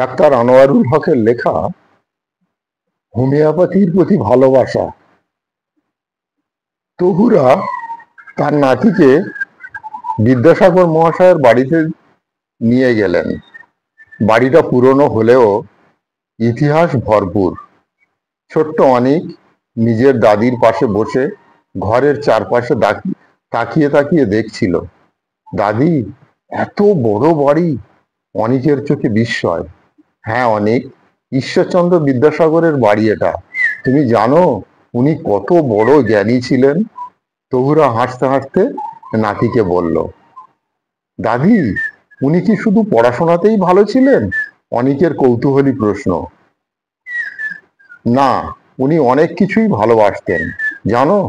doctor Anwarul হকের লেখা হোমিওপ্যাথির প্রতি ভালোবাসা তহুরা তার নাতিকে বিদ্যাসাগর মহাশয়ের বাড়িতে নিয়ে গেলেন বাড়িটা পুরনো হলেও ইতিহাস ভরপুর ছোট্ট অনেক নিজের দাদির পাশে বসে ঘরের চারপাশে তাকিয়ে তাকিয়ে দেখছিল দাদি এত বড় বাড়ি অনেকের চোখে বিস্ময় হ্যাঁ অনেক ঈশ্বরচন্দ্র বিদ্যাসাগরের বাড়ি এটা তুমি জানো উনি কত বড় জ্ঞানী ছিলেন তহুরা হাসতে হাসতে নাতিকে বলল দাদি উনি কি শুধু পড়াশোনাতেই ভালো ছিলেন অনেকের কৌতূহলী প্রশ্ন না উনি অনেক কিছুই ভালোবাসতেন জানো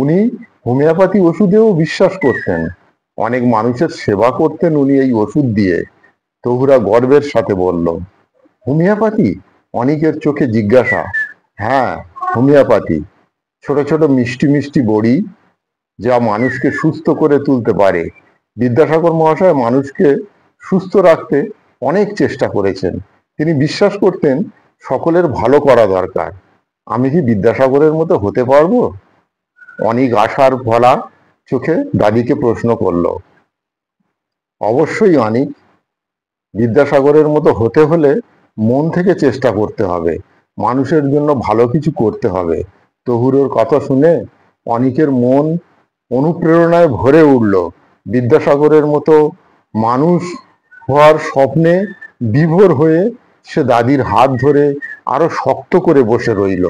উনি হোমিওপ্যাথি ওষুধেও বিশ্বাস করতেন অনেক মানুষের সেবা করতেন উনি এই ওষুধ দিয়ে তহুরা গর্বের সাথে বলল হোমিওপ্যাথি অনেকের চোখে জিজ্ঞাসা হ্যাঁ হোমিওপ্যাথি ছোট ছোট মিষ্টি মিষ্টি বড়ি যা মানুষকে সুস্থ করে তুলতে পারে বিদ্যাসাগর মহাশয় মানুষকে সুস্থ রাখতে অনেক চেষ্টা করেছেন তিনি বিশ্বাস করতেন সকলের ভালো করা দরকার আমি কি বিদ্যাসাগরের মতো হতে পারবো অনেক আশার ভলা চোখে দাদিকে প্রশ্ন করল অবশ্যই অনেক বিদ্যাসাগরের মতো হতে হলে মন থেকে চেষ্টা করতে হবে মানুষের জন্য ভালো কিছু করতে হবে তহুরের কথা শুনে অনেকের মন অনুপ্রেরণায় ভরে উঠল বিদ্যাসাগরের মতো মানুষ হওয়ার স্বপ্নে বিভোর হয়ে সে দাদির হাত ধরে আরো শক্ত করে বসে রইল